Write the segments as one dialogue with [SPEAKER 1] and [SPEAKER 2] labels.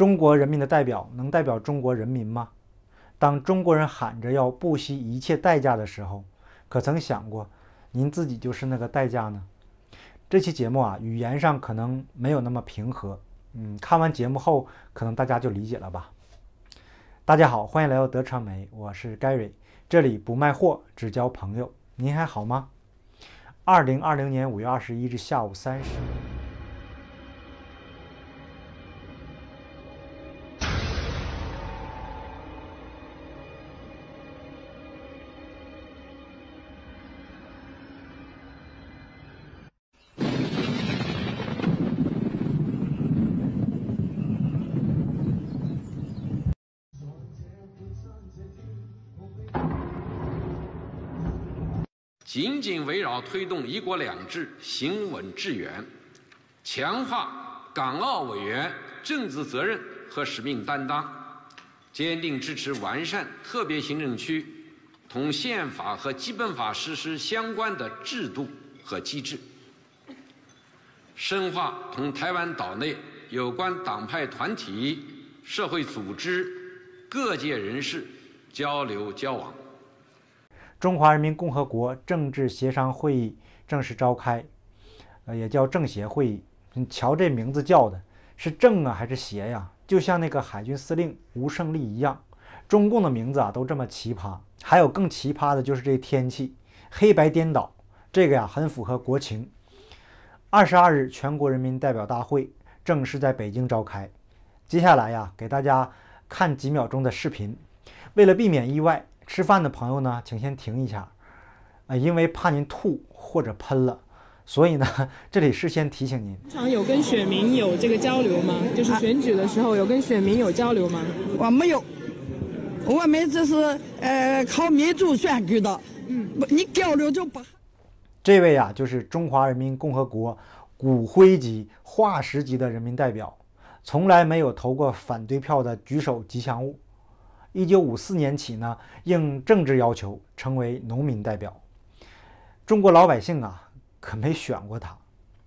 [SPEAKER 1] 中国人民的代表能代表中国人民吗？当中国人喊着要不惜一切代价的时候，可曾想过，您自己就是那个代价呢？这期节目啊，语言上可能没有那么平和，嗯，看完节目后，可能大家就理解了吧。大家好，欢迎来到德传媒，我是 Gary，这里不卖货，只交朋友。您还好吗？二零二零年五月二十一日下午三时。紧紧围绕推动“一国两制”行稳致远，强化港澳委员政治责任和使命担当，坚定支持完善特别行政区同宪法和基本法实施相关的制度和机制，深化同台湾岛内有关党派团体、社会组织、各界人士交流交往。中华人民共和国政治协商会议正式召开，呃，也叫政协会议。你瞧这名字叫的是政啊还是协呀？就像那个海军司令吴胜利一样，中共的名字啊都这么奇葩。还有更奇葩的就是这天气，黑白颠倒。这个呀很符合国情。二十二日，全国人民代表大会正式在北京召开。接下来呀，给大家看几秒钟的视频。为了避免意外。吃饭的朋友呢，请先停一下，啊，因为怕您吐或者喷了，所以呢，这里事先提醒您。有跟选民有这个交流吗？就是选举的时候有跟选民有交流吗？我没有，我们这是呃靠民主选举的。嗯，不，你交流就吧。这位啊，就是中华人民共和国骨灰级、化石级的人民代表，从来没有投过反对票的举手吉祥物。一九五四年起呢，应政治要求成为农民代表。中国老百姓啊，可没选过他。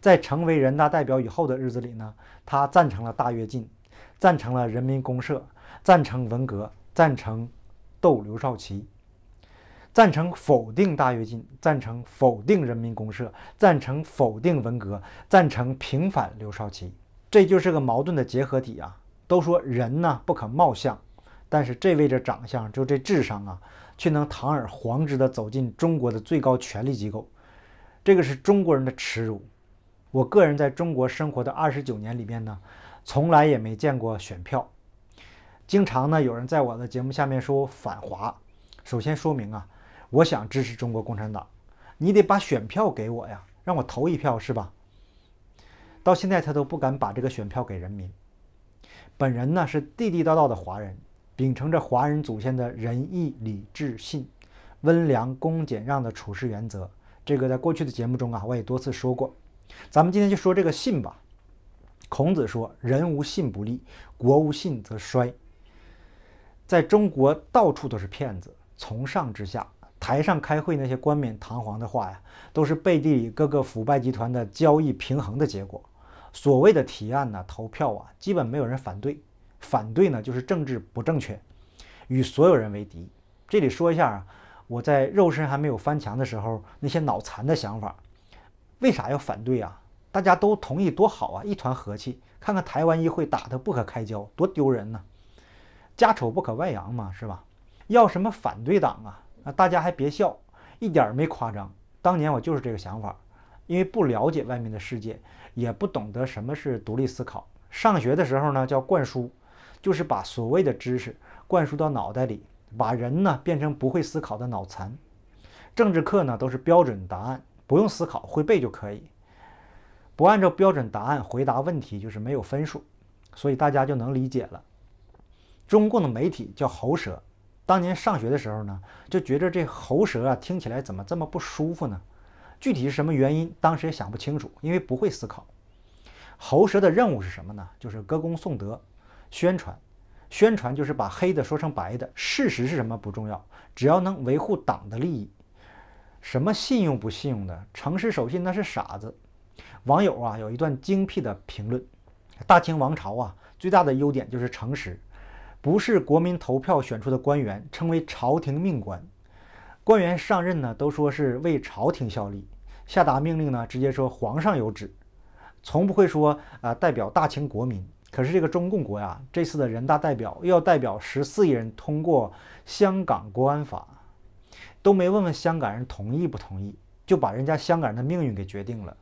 [SPEAKER 1] 在成为人大代表以后的日子里呢，他赞成了大跃进，赞成了人民公社，赞成文革，赞成斗刘少奇，赞成否定大跃进，赞成否定人民公社，赞成否定文革，赞成平反刘少奇。这就是个矛盾的结合体啊！都说人呢，不可貌相。但是，这位的长相，就这智商啊，却能堂而皇之的走进中国的最高权力机构，这个是中国人的耻辱。我个人在中国生活的二十九年里面呢，从来也没见过选票。经常呢，有人在我的节目下面说我反华，首先说明啊，我想支持中国共产党，你得把选票给我呀，让我投一票是吧？到现在他都不敢把这个选票给人民。本人呢是地地道道的华人。秉承着华人祖先的仁义礼智信、温良恭俭让的处事原则，这个在过去的节目中啊，我也多次说过。咱们今天就说这个信吧。孔子说：“人无信不立，国无信则衰。”在中国，到处都是骗子，从上至下，台上开会那些冠冕堂皇的话呀，都是背地里各个腐败集团的交易平衡的结果。所谓的提案呐、投票啊，基本没有人反对。反对呢，就是政治不正确，与所有人为敌。这里说一下啊，我在肉身还没有翻墙的时候，那些脑残的想法，为啥要反对啊？大家都同意多好啊，一团和气。看看台湾议会打的不可开交，多丢人呢。家丑不可外扬嘛，是吧？要什么反对党啊？啊，大家还别笑，一点没夸张。当年我就是这个想法，因为不了解外面的世界，也不懂得什么是独立思考。上学的时候呢，叫灌输。就是把所谓的知识灌输到脑袋里，把人呢变成不会思考的脑残。政治课呢都是标准答案，不用思考，会背就可以。不按照标准答案回答问题就是没有分数，所以大家就能理解了。中共的媒体叫喉舌，当年上学的时候呢，就觉着这喉舌啊听起来怎么这么不舒服呢？具体是什么原因，当时也想不清楚，因为不会思考。喉舌的任务是什么呢？就是歌功颂德。宣传，宣传就是把黑的说成白的。事实是什么不重要，只要能维护党的利益。什么信用不信用的，诚实守信那是傻子。网友啊，有一段精辟的评论：大清王朝啊，最大的优点就是诚实。不是国民投票选出的官员，称为朝廷命官。官员上任呢，都说是为朝廷效力；下达命令呢，直接说皇上有旨，从不会说啊代表大清国民。可是这个中共国呀，这次的人大代表要代表十四亿人通过香港国安法，都没问问香港人同意不同意，就把人家香港人的命运给决定了，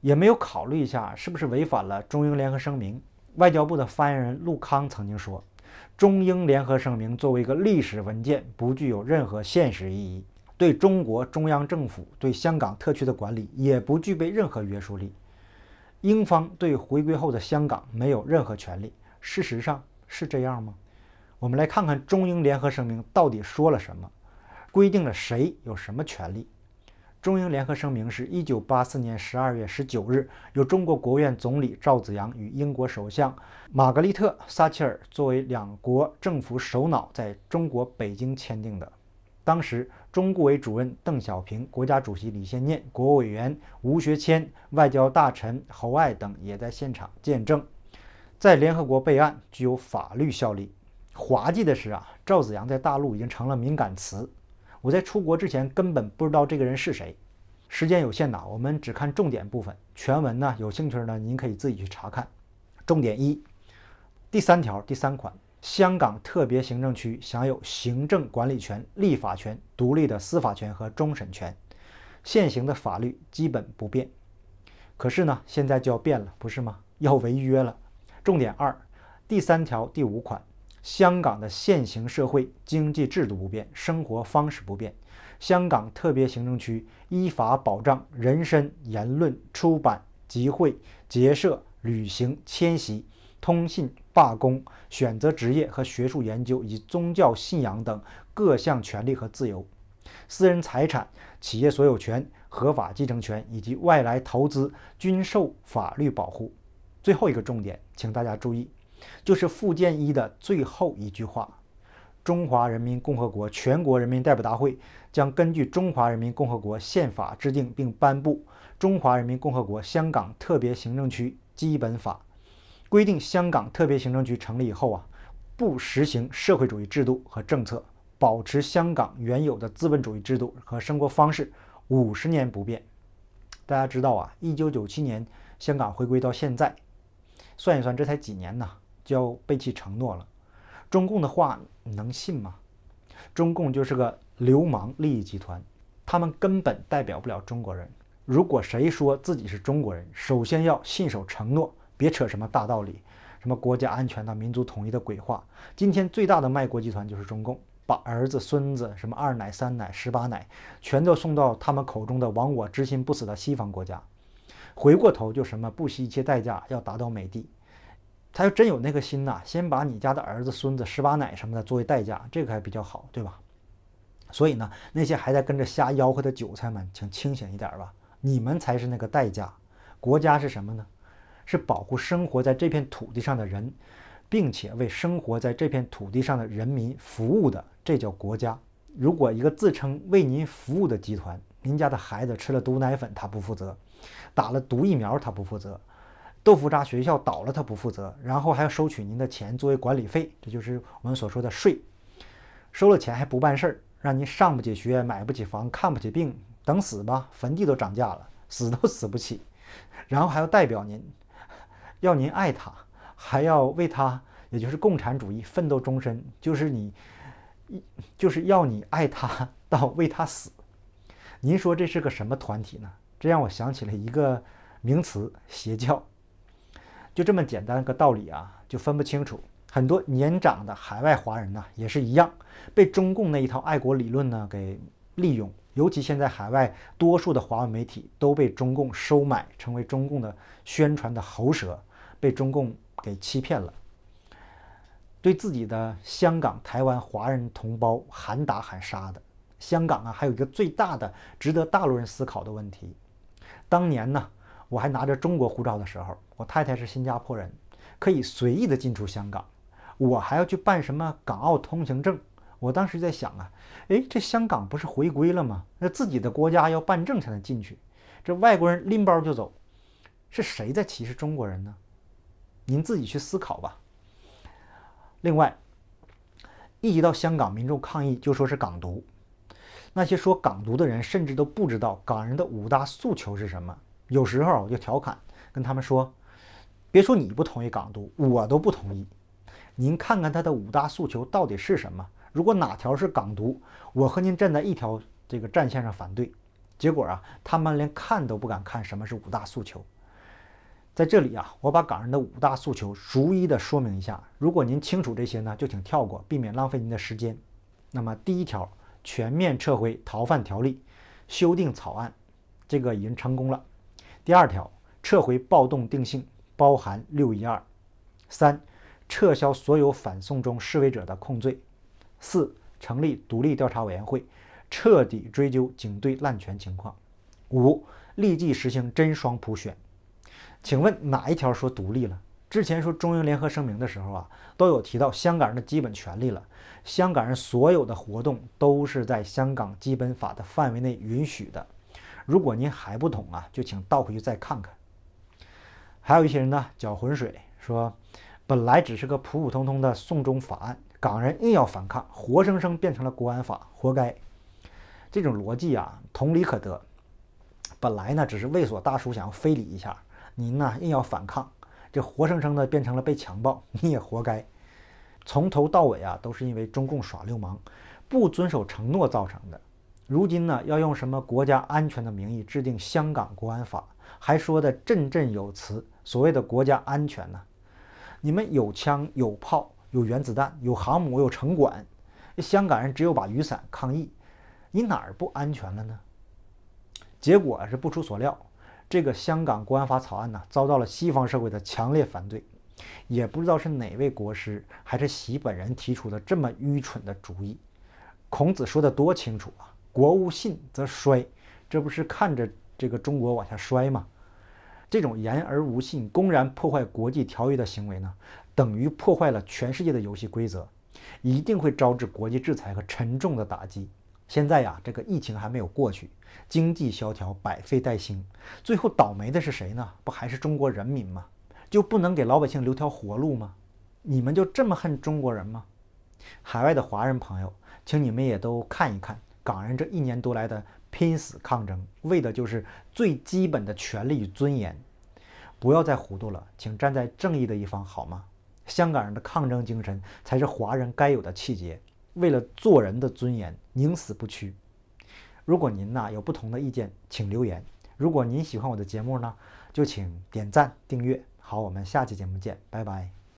[SPEAKER 1] 也没有考虑一下是不是违反了中英联合声明。外交部的发言人陆康曾经说，中英联合声明作为一个历史文件，不具有任何现实意义，对中国中央政府对香港特区的管理也不具备任何约束力。英方对回归后的香港没有任何权利，事实上是这样吗？我们来看看中英联合声明到底说了什么，规定了谁有什么权利。中英联合声明是一九八四年十二月十九日由中国国务院总理赵紫阳与英国首相玛格丽特·撒切尔作为两国政府首脑在中国北京签订的。当时，中顾委主任邓小平、国家主席李先念、国务委员吴学谦、外交大臣侯爱等也在现场见证，在联合国备案具有法律效力。滑稽的是啊，赵子阳在大陆已经成了敏感词。我在出国之前根本不知道这个人是谁。时间有限呐，我们只看重点部分，全文呢，有兴趣呢您可以自己去查看。重点一，第三条第三款。香港特别行政区享有行政管理权、立法权、独立的司法权和终审权，现行的法律基本不变。可是呢，现在就要变了，不是吗？要违约了。重点二，第三条第五款，香港的现行社会经济制度不变，生活方式不变。香港特别行政区依法保障人身、言论、出版、集会、结社、旅行、迁徙、通信。罢工、选择职业和学术研究、以及宗教信仰等各项权利和自由，私人财产、企业所有权、合法继承权以及外来投资均受法律保护。最后一个重点，请大家注意，就是附件一的最后一句话：中华人民共和国全国人民代表大会将根据中华人民共和国宪法制定并颁布《中华人民共和国香港特别行政区基本法》。规定香港特别行政区成立以后啊，不实行社会主义制度和政策，保持香港原有的资本主义制度和生活方式五十年不变。大家知道啊，一九九七年香港回归到现在，算一算这才几年呢，就要背弃承诺了。中共的话能信吗？中共就是个流氓利益集团，他们根本代表不了中国人。如果谁说自己是中国人，首先要信守承诺。别扯什么大道理，什么国家安全的、民族统一的鬼话。今天最大的卖国集团就是中共，把儿子、孙子、什么二奶、三奶、十八奶，全都送到他们口中的亡我之心不死的西方国家。回过头就什么不惜一切代价要打倒美帝。他要真有那个心呐，先把你家的儿子、孙子、十八奶什么的作为代价，这个还比较好，对吧？所以呢，那些还在跟着瞎吆喝的韭菜们，请清醒一点吧。你们才是那个代价。国家是什么呢？是保护生活在这片土地上的人，并且为生活在这片土地上的人民服务的，这叫国家。如果一个自称为您服务的集团，您家的孩子吃了毒奶粉，他不负责；打了毒疫苗，他不负责；豆腐渣学校倒了，他不负责。然后还要收取您的钱作为管理费，这就是我们所说的税。收了钱还不办事儿，让您上不起学、买不起房、看不起病，等死吧！坟地都涨价了，死都死不起。然后还要代表您。要您爱他，还要为他，也就是共产主义奋斗终身，就是你，就是要你爱他 到为他死。您说这是个什么团体呢？这让我想起了一个名词——邪教。就这么简单个道理啊，就分不清楚。很多年长的海外华人呢，也是一样，被中共那一套爱国理论呢给利用。尤其现在海外多数的华文媒体都被中共收买，成为中共的宣传的喉舌。被中共给欺骗了，对自己的香港、台湾华人同胞喊打喊杀的。香港啊，还有一个最大的值得大陆人思考的问题。当年呢，我还拿着中国护照的时候，我太太是新加坡人，可以随意的进出香港，我还要去办什么港澳通行证？我当时在想啊，哎，这香港不是回归了吗？那自己的国家要办证才能进去，这外国人拎包就走，是谁在歧视中国人呢？您自己去思考吧。另外，一提到香港民众抗议，就说是港独。那些说港独的人，甚至都不知道港人的五大诉求是什么。有时候我就调侃，跟他们说：“别说你不同意港独，我都不同意。您看看他的五大诉求到底是什么？如果哪条是港独，我和您站在一条这个战线上反对。”结果啊，他们连看都不敢看什么是五大诉求。在这里啊，我把港人的五大诉求逐一的说明一下。如果您清楚这些呢，就请跳过，避免浪费您的时间。那么，第一条，全面撤回逃犯条例修订草案，这个已经成功了。第二条，撤回暴动定性，包含六一二。三，撤销所有反送中示威者的控罪。四，成立独立调查委员会，彻底追究警队滥权情况。五，立即实行真双普选。请问哪一条说独立了？之前说中英联合声明的时候啊，都有提到香港人的基本权利了，香港人所有的活动都是在香港基本法的范围内允许的。如果您还不懂啊，就请倒回去再看看。还有一些人呢搅浑水，说本来只是个普普通通的送中法案，港人硬要反抗，活生生变成了国安法，活该。这种逻辑啊，同理可得，本来呢只是卫所大叔想要非礼一下。您呢，硬要反抗，这活生生的变成了被强暴，你也活该。从头到尾啊，都是因为中共耍流氓，不遵守承诺造成的。如今呢，要用什么国家安全的名义制定香港国安法，还说的振振有词，所谓的国家安全呢？你们有枪有炮有原子弹有航母有城管，香港人只有把雨伞抗议，你哪儿不安全了呢？结果是不出所料。这个香港国安法草案呢，遭到了西方社会的强烈反对。也不知道是哪位国师，还是习本人提出的这么愚蠢的主意。孔子说的多清楚啊，“国无信则衰”，这不是看着这个中国往下衰吗？这种言而无信、公然破坏国际条约的行为呢，等于破坏了全世界的游戏规则，一定会招致国际制裁和沉重的打击。现在呀，这个疫情还没有过去，经济萧条，百废待兴，最后倒霉的是谁呢？不还是中国人民吗？就不能给老百姓留条活路吗？你们就这么恨中国人吗？海外的华人朋友，请你们也都看一看港人这一年多来的拼死抗争，为的就是最基本的权利与尊严。不要再糊涂了，请站在正义的一方好吗？香港人的抗争精神才是华人该有的气节。为了做人的尊严，宁死不屈。如果您呐有不同的意见，请留言。如果您喜欢我的节目呢，就请点赞订阅。好，我们下期节目见，拜拜。